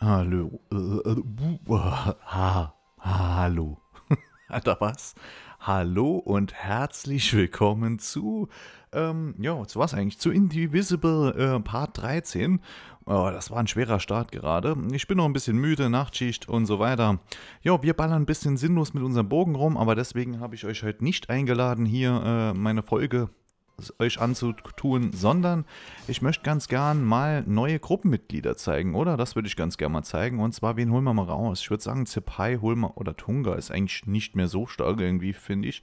Hallo. Äh, äh, äh, hallo. Alter, was? Hallo und herzlich willkommen zu, ähm, ja, zu was eigentlich? Zu Indivisible äh, Part 13. Oh, das war ein schwerer Start gerade. Ich bin noch ein bisschen müde, Nachtschicht und so weiter. Ja, wir ballern ein bisschen sinnlos mit unserem Bogen rum, aber deswegen habe ich euch heute nicht eingeladen, hier äh, meine Folge euch anzutun, sondern ich möchte ganz gern mal neue Gruppenmitglieder zeigen, oder? Das würde ich ganz gern mal zeigen. Und zwar, wen holen wir mal raus? Ich würde sagen, Zepai, holen wir, oder Tunga ist eigentlich nicht mehr so stark irgendwie, finde ich.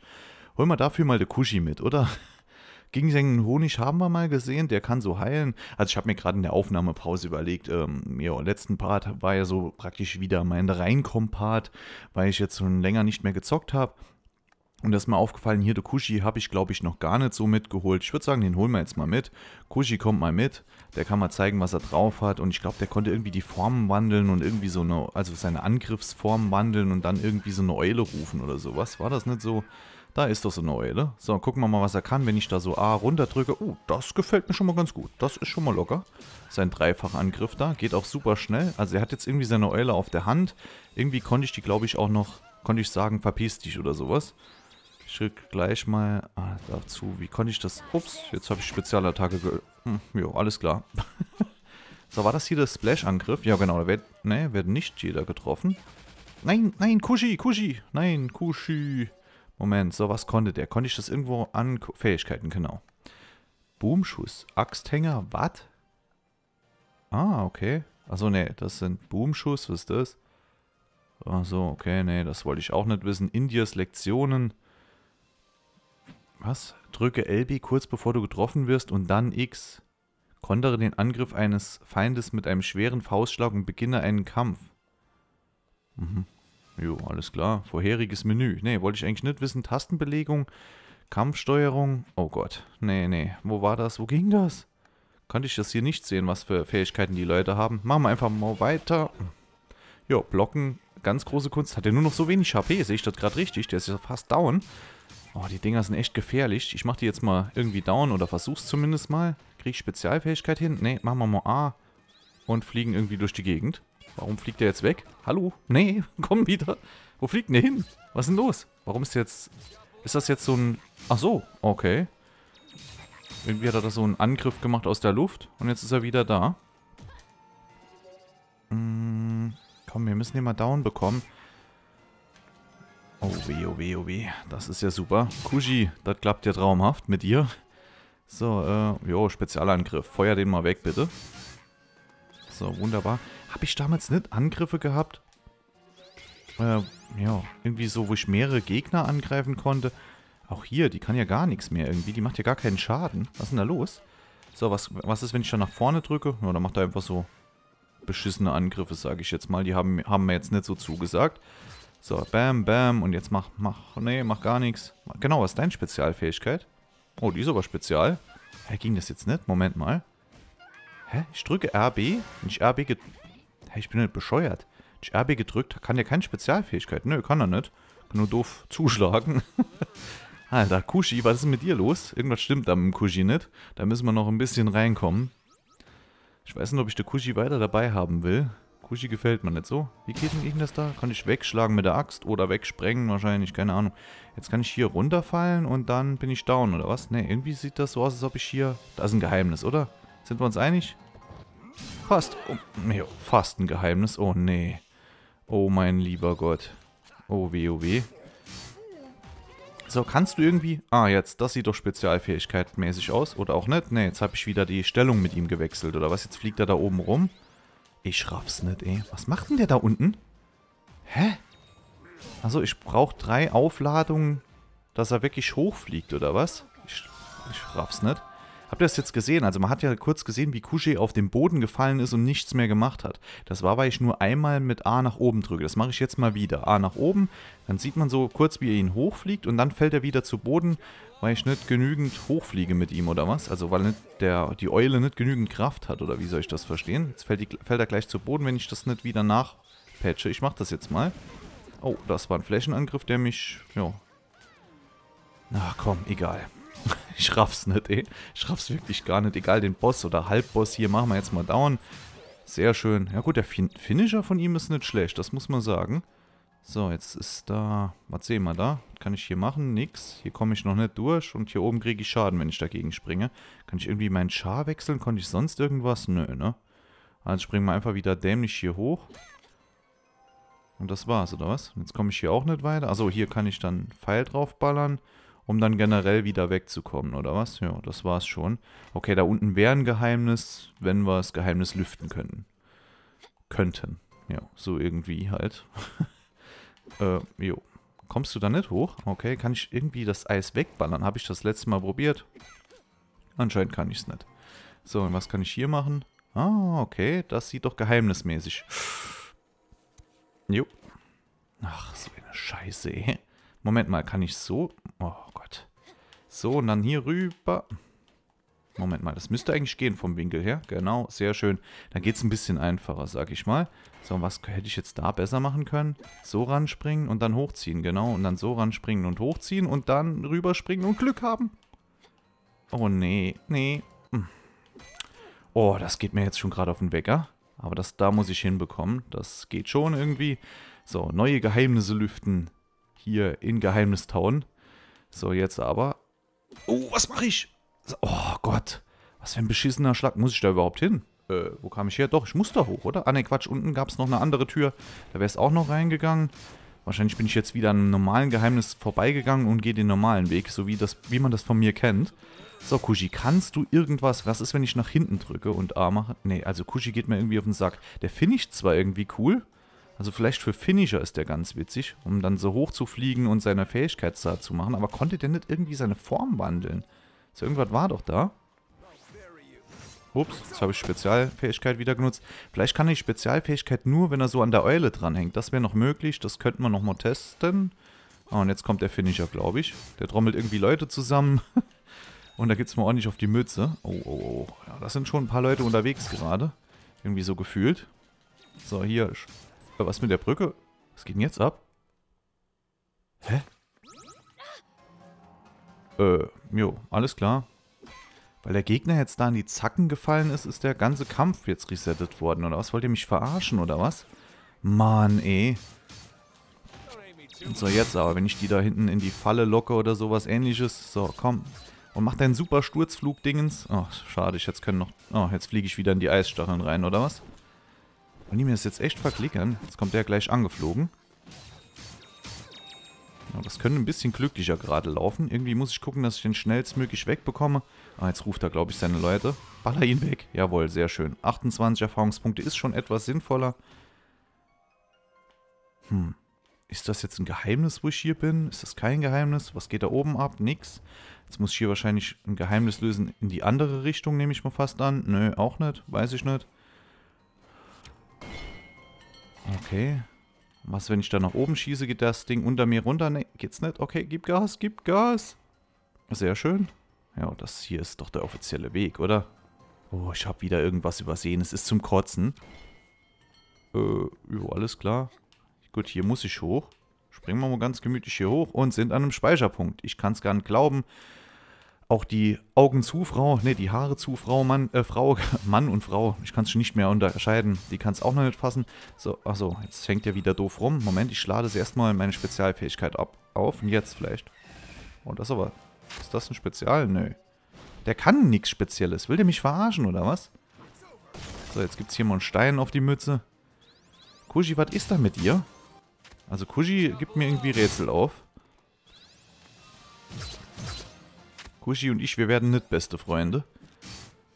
Holen wir dafür mal der Kushi mit, oder? Gingsengen Honig haben wir mal gesehen, der kann so heilen. Also ich habe mir gerade in der Aufnahmepause überlegt, ähm, ja, letzten Part war ja so praktisch wieder mein Reinkompart, weil ich jetzt schon länger nicht mehr gezockt habe. Und das ist mir aufgefallen, hier der Kushi habe ich, glaube ich, noch gar nicht so mitgeholt. Ich würde sagen, den holen wir jetzt mal mit. Kushi kommt mal mit. Der kann mal zeigen, was er drauf hat. Und ich glaube, der konnte irgendwie die Formen wandeln und irgendwie so eine, also seine Angriffsformen wandeln und dann irgendwie so eine Eule rufen oder sowas. War das nicht so? Da ist doch so eine Eule. So, gucken wir mal, was er kann, wenn ich da so A runterdrücke. Oh, uh, das gefällt mir schon mal ganz gut. Das ist schon mal locker. Sein Dreifachangriff da. Geht auch super schnell. Also er hat jetzt irgendwie seine Eule auf der Hand. Irgendwie konnte ich die, glaube ich, auch noch, konnte ich sagen, verpiss dich oder sowas. Ich drück gleich mal ah, dazu. Wie konnte ich das? Ups, jetzt habe ich Spezialattacke ge... Hm, jo, alles klar. so, war das hier der Splash-Angriff? Ja, genau. Da wird, ne, wird nicht jeder getroffen. Nein, nein, Kushi, Kushi. Nein, Kushi. Moment, so, was konnte der? Konnte ich das irgendwo an... Fähigkeiten, genau. Boomschuss, Axthänger, was? Ah, okay. Achso, nee, das sind Boomschuss, was ist das? Achso, okay, nee, das wollte ich auch nicht wissen. Indias Lektionen. Was? Drücke LB kurz bevor du getroffen wirst und dann X. Kontere den Angriff eines Feindes mit einem schweren Faustschlag und beginne einen Kampf. Mhm. Jo, alles klar. Vorheriges Menü. Nee, wollte ich eigentlich nicht wissen. Tastenbelegung, Kampfsteuerung. Oh Gott. Nee, nee. Wo war das? Wo ging das? Konnte ich das hier nicht sehen, was für Fähigkeiten die Leute haben. Machen wir einfach mal weiter. Jo, Blocken. Ganz große Kunst. Hat er nur noch so wenig HP. Sehe ich das gerade richtig? Der ist ja fast down. Oh, die Dinger sind echt gefährlich. Ich mach die jetzt mal irgendwie down oder versuch's zumindest mal. Krieg ich Spezialfähigkeit hin? Nee, machen wir mal A. Und fliegen irgendwie durch die Gegend. Warum fliegt der jetzt weg? Hallo? Nee, komm wieder. Wo fliegt denn der hin? Was ist denn los? Warum ist jetzt... Ist das jetzt so ein... Ach so, okay. Irgendwie hat er da so einen Angriff gemacht aus der Luft. Und jetzt ist er wieder da. Hm, komm, wir müssen den mal down bekommen. Oh weh, oh weh, oh weh. Das ist ja super. Kushi, das klappt ja traumhaft mit dir. So, äh, jo, Spezialangriff. Feuer den mal weg, bitte. So, wunderbar. Habe ich damals nicht Angriffe gehabt? Äh, ja, irgendwie so, wo ich mehrere Gegner angreifen konnte. Auch hier, die kann ja gar nichts mehr irgendwie. Die macht ja gar keinen Schaden. Was ist denn da los? So, was, was ist, wenn ich da nach vorne drücke? Ja, dann macht er einfach so beschissene Angriffe, sage ich jetzt mal. Die haben, haben mir jetzt nicht so zugesagt. So, bam, bam. Und jetzt mach, mach, nee, mach gar nichts. Genau, was ist deine Spezialfähigkeit? Oh, die ist aber spezial. Hä, ging das jetzt nicht? Moment mal. Hä, ich drücke RB? Wenn ich RB gedrückt... Hä, ich bin nicht bescheuert. Wenn ich RB gedrückt, kann der keine Spezialfähigkeit. Nö, kann er nicht. Kann nur doof zuschlagen. Alter, Kushi, was ist mit dir los? Irgendwas stimmt da mit dem Kushi nicht. Da müssen wir noch ein bisschen reinkommen. Ich weiß nicht, ob ich den Kushi weiter dabei haben will. Kushi gefällt mir nicht so. Wie geht denn gegen das da? Kann ich wegschlagen mit der Axt oder wegsprengen wahrscheinlich, keine Ahnung. Jetzt kann ich hier runterfallen und dann bin ich down, oder was? Ne, irgendwie sieht das so aus, als ob ich hier... Das ist ein Geheimnis, oder? Sind wir uns einig? Fast. Oh, fast ein Geheimnis. Oh, nee. Oh, mein lieber Gott. Oh, weh, oh, weh. So, kannst du irgendwie... Ah, jetzt, das sieht doch spezialfähigkeitmäßig aus. Oder auch nicht. Ne, jetzt habe ich wieder die Stellung mit ihm gewechselt. Oder was? Jetzt fliegt er da oben rum. Ich raff's nicht, ey. Was macht denn der da unten? Hä? Also ich brauche drei Aufladungen, dass er wirklich hochfliegt, oder was? Ich, ich raff's nicht. Habt ihr das jetzt gesehen? Also man hat ja kurz gesehen, wie Couché auf den Boden gefallen ist und nichts mehr gemacht hat. Das war, weil ich nur einmal mit A nach oben drücke. Das mache ich jetzt mal wieder. A nach oben, dann sieht man so kurz, wie er ihn hochfliegt und dann fällt er wieder zu Boden, weil ich nicht genügend hochfliege mit ihm oder was? Also weil der, die Eule nicht genügend Kraft hat oder wie soll ich das verstehen? Jetzt fällt, die, fällt er gleich zu Boden, wenn ich das nicht wieder nachpatche. Ich mache das jetzt mal. Oh, das war ein Flächenangriff, der mich, ja... Ach komm, egal. Ich raff's nicht, ey. Ich raff's wirklich gar nicht. Egal, den Boss oder Halbboss hier machen wir jetzt mal down. Sehr schön. Ja gut, der fin Finisher von ihm ist nicht schlecht, das muss man sagen. So, jetzt ist da... Was sehen wir da? kann ich hier machen? Nix. Hier komme ich noch nicht durch und hier oben kriege ich Schaden, wenn ich dagegen springe. Kann ich irgendwie meinen Char wechseln? Konnte ich sonst irgendwas? Nö, ne? Also springen wir einfach wieder dämlich hier hoch. Und das war's, oder was? Jetzt komme ich hier auch nicht weiter. Achso, hier kann ich dann Pfeil draufballern um dann generell wieder wegzukommen, oder was? Ja, das war's schon. Okay, da unten wäre ein Geheimnis, wenn wir das Geheimnis lüften könnten. Könnten. Ja, so irgendwie halt. äh, jo. Kommst du da nicht hoch? Okay, kann ich irgendwie das Eis wegballern? Habe ich das letzte Mal probiert? Anscheinend kann ich es nicht. So, und was kann ich hier machen? Ah, okay, das sieht doch geheimnismäßig. Jo. Ach, so eine Scheiße, ey. Moment mal, kann ich so? Oh Gott. So, und dann hier rüber. Moment mal, das müsste eigentlich gehen vom Winkel her. Genau, sehr schön. Dann geht es ein bisschen einfacher, sag ich mal. So, was hätte ich jetzt da besser machen können? So ranspringen und dann hochziehen, genau. Und dann so ranspringen und hochziehen und dann rüberspringen und Glück haben. Oh, nee, nee. Hm. Oh, das geht mir jetzt schon gerade auf den Wecker. Aber das da muss ich hinbekommen. Das geht schon irgendwie. So, neue Geheimnisse lüften hier in Geheimnistown. So, jetzt aber. Oh, was mache ich? Oh Gott, was für ein beschissener Schlag. Muss ich da überhaupt hin? Äh, wo kam ich her? Doch, ich muss da hoch, oder? Ah, ne, Quatsch, unten gab es noch eine andere Tür. Da wäre es auch noch reingegangen. Wahrscheinlich bin ich jetzt wieder an einem normalen Geheimnis vorbeigegangen und gehe den normalen Weg, so wie, das, wie man das von mir kennt. So, Kushi, kannst du irgendwas? Was ist, wenn ich nach hinten drücke und A mache? Ne, also Kushi geht mir irgendwie auf den Sack. Der finde ich zwar irgendwie cool, also vielleicht für Finisher ist der ganz witzig, um dann so hoch zu fliegen und seine Fähigkeitsstart zu machen. Aber konnte der nicht irgendwie seine Form wandeln? So irgendwas war doch da. Ups, jetzt habe ich Spezialfähigkeit wieder genutzt. Vielleicht kann ich Spezialfähigkeit nur, wenn er so an der Eule dranhängt. Das wäre noch möglich, das könnten wir nochmal testen. Ah, und jetzt kommt der Finisher, glaube ich. Der trommelt irgendwie Leute zusammen. und da geht es mir ordentlich auf die Mütze. Oh, oh, oh. Ja, das sind schon ein paar Leute unterwegs gerade. Irgendwie so gefühlt. So, hier was mit der Brücke? Was geht denn jetzt ab? Hä? Äh, jo, alles klar. Weil der Gegner jetzt da in die Zacken gefallen ist, ist der ganze Kampf jetzt resettet worden, oder was? Wollt ihr mich verarschen, oder was? Mann, ey. Und so, jetzt aber, wenn ich die da hinten in die Falle locke oder sowas ähnliches. So, komm. Und mach deinen super Sturzflug-Dingens. Ach, schade, ich jetzt können noch... Oh, jetzt fliege ich wieder in die Eisstacheln rein, oder was? Wollen die mir das jetzt echt verklickern? Jetzt kommt der gleich angeflogen. Ja, das könnte ein bisschen glücklicher gerade laufen. Irgendwie muss ich gucken, dass ich den schnellstmöglich wegbekomme. Ah, jetzt ruft er, glaube ich, seine Leute. Baller ihn weg. Jawohl, sehr schön. 28 Erfahrungspunkte ist schon etwas sinnvoller. Hm. Ist das jetzt ein Geheimnis, wo ich hier bin? Ist das kein Geheimnis? Was geht da oben ab? Nix. Jetzt muss ich hier wahrscheinlich ein Geheimnis lösen in die andere Richtung, nehme ich mal fast an. Nö, auch nicht. Weiß ich nicht. Okay. Was, wenn ich da nach oben schieße, geht das Ding unter mir runter? Ne, geht's nicht? Okay, gib Gas, gib Gas. Sehr schön. Ja, das hier ist doch der offizielle Weg, oder? Oh, ich habe wieder irgendwas übersehen. Es ist zum Kotzen. Äh, jo, alles klar. Gut, hier muss ich hoch. Springen wir mal ganz gemütlich hier hoch und sind an einem Speicherpunkt. Ich kann es gar nicht glauben. Auch die Augen zu Frau, ne, die Haare zu Frau, Mann, äh, Frau, Mann und Frau. Ich kann es nicht mehr unterscheiden. Die kann es auch noch nicht fassen. So, achso, jetzt fängt er wieder doof rum. Moment, ich lade sie erstmal meine Spezialfähigkeit ab, auf. Und jetzt vielleicht. oh, das aber. Ist das ein Spezial? Nö. Der kann nichts Spezielles. Will der mich verarschen, oder was? So, jetzt gibt es hier mal einen Stein auf die Mütze. Kushi, was ist da mit dir? Also Kushi gibt mir irgendwie Rätsel auf. Kushi und ich, wir werden nicht beste Freunde.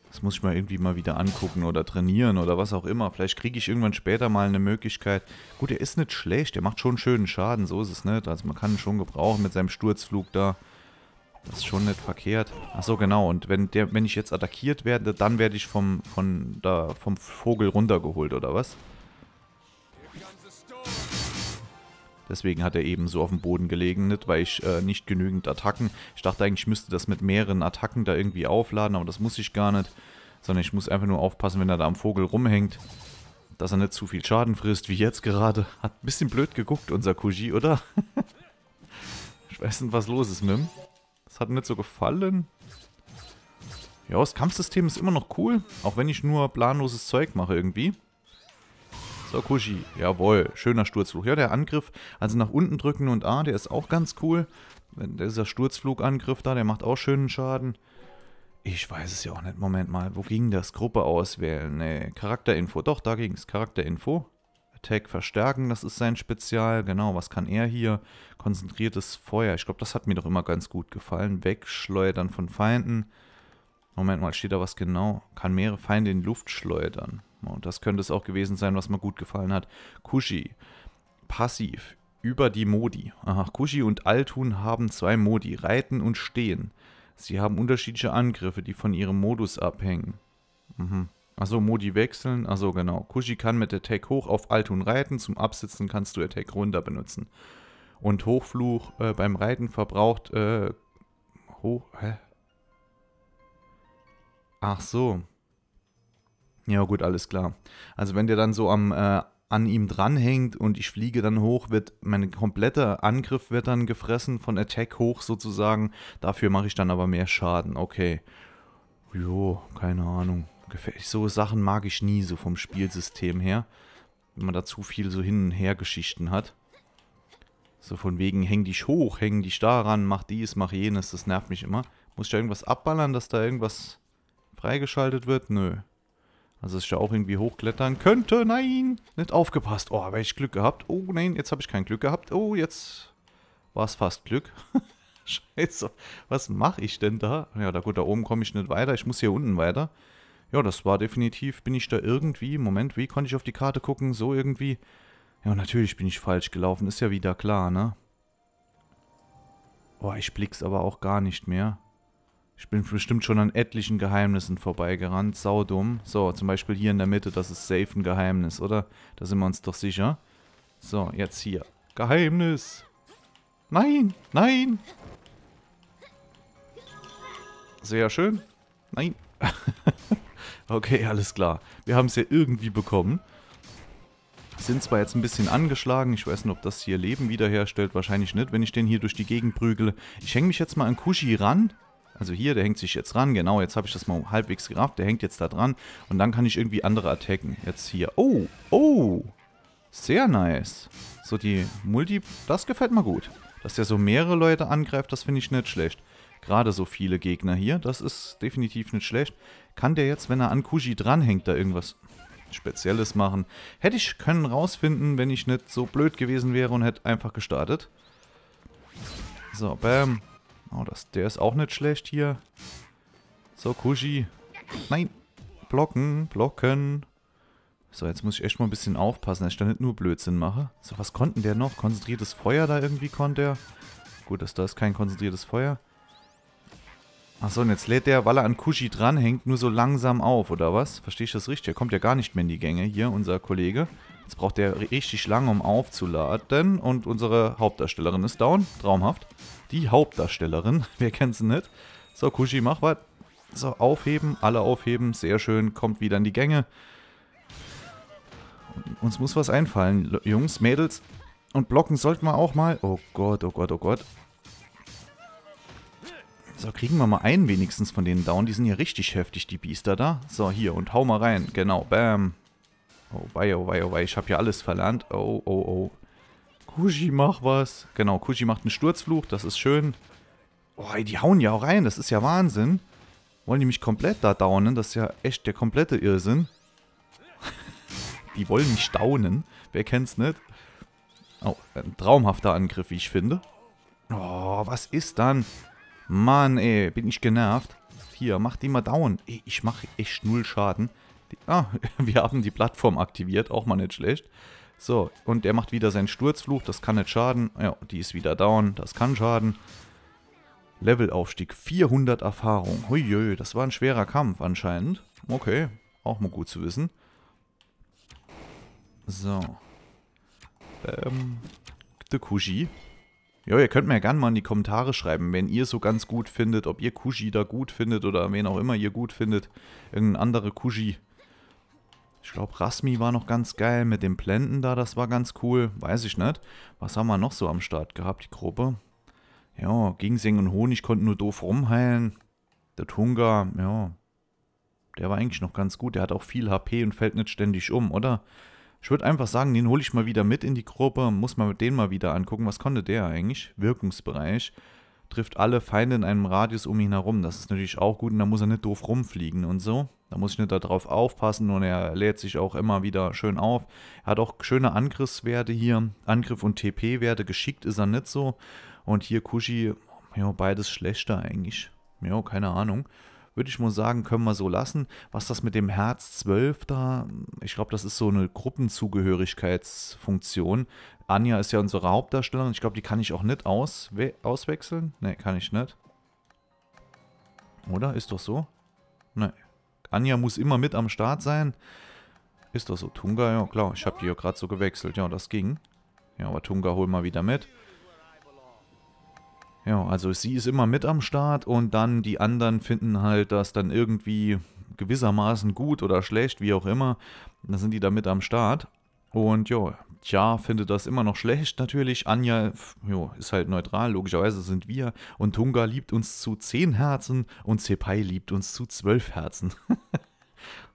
Das muss ich mal irgendwie mal wieder angucken oder trainieren oder was auch immer. Vielleicht kriege ich irgendwann später mal eine Möglichkeit. Gut, er ist nicht schlecht, er macht schon schönen Schaden, so ist es nicht. Also man kann ihn schon gebrauchen mit seinem Sturzflug da. Das ist schon nicht verkehrt. Achso, genau. Und wenn, der, wenn ich jetzt attackiert werde, dann werde ich vom, von da, vom Vogel runtergeholt, oder was? Deswegen hat er eben so auf dem Boden gelegen, nicht, weil ich äh, nicht genügend Attacken... Ich dachte eigentlich, ich müsste das mit mehreren Attacken da irgendwie aufladen, aber das muss ich gar nicht. Sondern ich muss einfach nur aufpassen, wenn er da am Vogel rumhängt, dass er nicht zu viel Schaden frisst, wie jetzt gerade. Hat ein bisschen blöd geguckt, unser Kuji, oder? ich weiß nicht, was los ist mit ihm. Das hat mir nicht so gefallen. Ja, das Kampfsystem ist immer noch cool, auch wenn ich nur planloses Zeug mache irgendwie. So, Kushi. Jawohl. Schöner Sturzflug. Ja, der Angriff, also nach unten drücken und A, der ist auch ganz cool. Dieser Sturzflugangriff da, der macht auch schönen Schaden. Ich weiß es ja auch nicht. Moment mal, wo ging das? Gruppe auswählen. Nee, Charakterinfo. Doch, da ging es. Charakterinfo. Attack verstärken, das ist sein Spezial. Genau, was kann er hier? Konzentriertes Feuer. Ich glaube, das hat mir doch immer ganz gut gefallen. Wegschleudern von Feinden. Moment mal, steht da was genau? Kann mehrere Feinde in Luft schleudern. Und das könnte es auch gewesen sein, was mir gut gefallen hat. Kushi, passiv, über die Modi. Aha, Kushi und Altun haben zwei Modi, Reiten und Stehen. Sie haben unterschiedliche Angriffe, die von ihrem Modus abhängen. Mhm. Achso, Modi wechseln. Achso, genau. Kushi kann mit Attack hoch auf Altun reiten. Zum Absitzen kannst du Attack runter benutzen. Und Hochfluch äh, beim Reiten verbraucht. Äh, hoch. Hä? Ach so. Ja, gut, alles klar. Also wenn der dann so am äh, an ihm dranhängt und ich fliege dann hoch, wird mein kompletter Angriff wird dann gefressen von Attack hoch sozusagen. Dafür mache ich dann aber mehr Schaden. Okay. Jo, keine Ahnung. So Sachen mag ich nie so vom Spielsystem her. Wenn man da zu viel so hin und her Geschichten hat. So von wegen, häng dich hoch, häng dich daran, mach dies, mach jenes, das nervt mich immer. Muss ich da irgendwas abballern, dass da irgendwas freigeschaltet wird? Nö. Also dass ich da auch irgendwie hochklettern könnte. Nein, nicht aufgepasst. Oh, habe ich Glück gehabt. Oh nein, jetzt habe ich kein Glück gehabt. Oh, jetzt war es fast Glück. Scheiße, was mache ich denn da? Ja, da gut, da oben komme ich nicht weiter. Ich muss hier unten weiter. Ja, das war definitiv, bin ich da irgendwie, Moment, wie konnte ich auf die Karte gucken? So irgendwie. Ja, natürlich bin ich falsch gelaufen, ist ja wieder klar, ne? Boah, ich blick's aber auch gar nicht mehr. Ich bin bestimmt schon an etlichen Geheimnissen vorbeigerannt. Saudumm. So, zum Beispiel hier in der Mitte, das ist safe ein Geheimnis, oder? Da sind wir uns doch sicher. So, jetzt hier. Geheimnis. Nein, nein. Sehr schön. Nein. okay, alles klar. Wir haben es ja irgendwie bekommen. Sind zwar jetzt ein bisschen angeschlagen, ich weiß nicht, ob das hier Leben wiederherstellt, wahrscheinlich nicht, wenn ich den hier durch die Gegend prügele. Ich hänge mich jetzt mal an Kushi ran also hier, der hängt sich jetzt ran. Genau, jetzt habe ich das mal halbwegs gerafft. Der hängt jetzt da dran. Und dann kann ich irgendwie andere attacken. Jetzt hier. Oh, oh. Sehr nice. So die Multi, das gefällt mir gut. Dass der so mehrere Leute angreift, das finde ich nicht schlecht. Gerade so viele Gegner hier, das ist definitiv nicht schlecht. Kann der jetzt, wenn er an Kushi dranhängt, da irgendwas Spezielles machen? Hätte ich können rausfinden, wenn ich nicht so blöd gewesen wäre und hätte einfach gestartet. So, bam. Oh, das, der ist auch nicht schlecht hier. So, Kushi. Nein. Blocken, blocken. So, jetzt muss ich echt mal ein bisschen aufpassen, dass ich da nicht nur Blödsinn mache. So, was konnten der noch? Konzentriertes Feuer da irgendwie konnte er. Gut, das da ist kein konzentriertes Feuer. Achso, und jetzt lädt der, weil er an Kushi dranhängt, nur so langsam auf, oder was? Verstehe ich das richtig? Er kommt ja gar nicht mehr in die Gänge, hier, unser Kollege. Jetzt braucht der richtig lange, um aufzuladen. Und unsere Hauptdarstellerin ist down. Traumhaft. Die Hauptdarstellerin. Wir kennen sie nicht. So, Kushi, mach was. So, aufheben. Alle aufheben. Sehr schön. Kommt wieder in die Gänge. Uns muss was einfallen, Jungs, Mädels. Und blocken sollten wir auch mal. Oh Gott, oh Gott, oh Gott. So, kriegen wir mal einen wenigstens von denen down. Die sind ja richtig heftig, die Biester da. So, hier, und hau mal rein. Genau, bam. Oh wei, oh wei, oh wei, ich habe hier alles verlernt. Oh, oh, oh. Kushi, mach was. Genau, Kushi macht einen Sturzfluch, das ist schön. Oh, ey, die hauen ja auch rein, das ist ja Wahnsinn. Wollen die mich komplett da downen? Das ist ja echt der komplette Irrsinn. die wollen mich staunen. Wer kennt's nicht? Oh, ein traumhafter Angriff, wie ich finde. Oh, was ist dann? Mann, ey, bin ich genervt. Hier, mach die mal down. Ey, ich mache echt null Schaden. Die, ah, wir haben die Plattform aktiviert, auch mal nicht schlecht. So, und er macht wieder seinen Sturzfluch, das kann nicht schaden. Ja, die ist wieder down, das kann schaden. Levelaufstieg, 400 Erfahrung. Huiuiui, das war ein schwerer Kampf anscheinend. Okay, auch mal gut zu wissen. So. Ähm, der Kushi. Ja, ihr könnt mir gerne mal in die Kommentare schreiben, wenn ihr so ganz gut findet, ob ihr Kushi da gut findet oder wen auch immer ihr gut findet. Irgendeine andere Kushi ich glaube, Rasmi war noch ganz geil mit den Blenden da, das war ganz cool. Weiß ich nicht. Was haben wir noch so am Start gehabt, die Gruppe? Ja, Gingseng und Honig konnten nur doof rumheilen. Der Tunga, ja. Der war eigentlich noch ganz gut. Der hat auch viel HP und fällt nicht ständig um, oder? Ich würde einfach sagen, den hole ich mal wieder mit in die Gruppe. Muss mal den mal wieder angucken. Was konnte der eigentlich? Wirkungsbereich trifft alle Feinde in einem Radius um ihn herum. Das ist natürlich auch gut und da muss er nicht doof rumfliegen und so. Da muss ich nicht darauf aufpassen und er lädt sich auch immer wieder schön auf. Er hat auch schöne Angriffswerte hier. Angriff und TP-Werte. Geschickt ist er nicht so. Und hier Kushi, ja, beides schlechter eigentlich. Ja, keine Ahnung. Würde ich mal sagen, können wir so lassen. Was das mit dem Herz 12 da, ich glaube, das ist so eine Gruppenzugehörigkeitsfunktion. Anja ist ja unsere Hauptdarstellerin. Ich glaube, die kann ich auch nicht auswe auswechseln. Ne, kann ich nicht. Oder? Ist doch so? Ne. Anja muss immer mit am Start sein. Ist doch so. Tunga, ja klar. Ich habe die ja gerade so gewechselt. Ja, das ging. Ja, aber Tunga hol mal wieder mit. Ja, also sie ist immer mit am Start und dann die anderen finden halt das dann irgendwie gewissermaßen gut oder schlecht, wie auch immer. Dann sind die da mit am Start. Und ja, Tja finde das immer noch schlecht natürlich. Anja jo, ist halt neutral, logischerweise sind wir. Und Tunga liebt uns zu 10 Herzen und Sepai liebt uns zu 12 Herzen.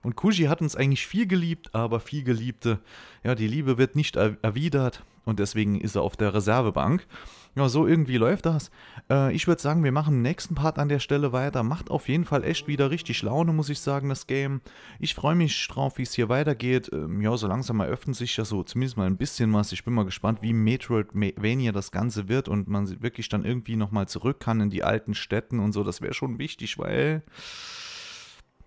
und Kushi hat uns eigentlich viel geliebt, aber viel Geliebte, ja, die Liebe wird nicht erwidert und deswegen ist er auf der Reservebank. Ja, so irgendwie läuft das. Äh, ich würde sagen, wir machen im nächsten Part an der Stelle weiter. Macht auf jeden Fall echt wieder richtig Laune, muss ich sagen, das Game. Ich freue mich drauf, wie es hier weitergeht. Ähm, ja, so langsam eröffnet sich ja so zumindest mal ein bisschen was. Ich bin mal gespannt, wie Metroidvania das Ganze wird und man wirklich dann irgendwie nochmal zurück kann in die alten Städten und so. Das wäre schon wichtig, weil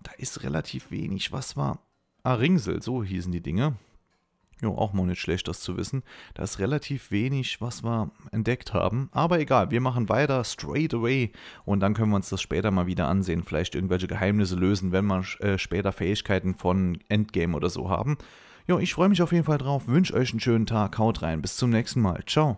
da ist relativ wenig. Was war? Ah, Ringsel, so hießen die Dinge. Jo, auch mal nicht schlecht, das zu wissen. Da ist relativ wenig, was wir entdeckt haben. Aber egal, wir machen weiter straight away und dann können wir uns das später mal wieder ansehen. Vielleicht irgendwelche Geheimnisse lösen, wenn wir äh, später Fähigkeiten von Endgame oder so haben. Jo, ich freue mich auf jeden Fall drauf. Wünsche euch einen schönen Tag. Haut rein. Bis zum nächsten Mal. Ciao.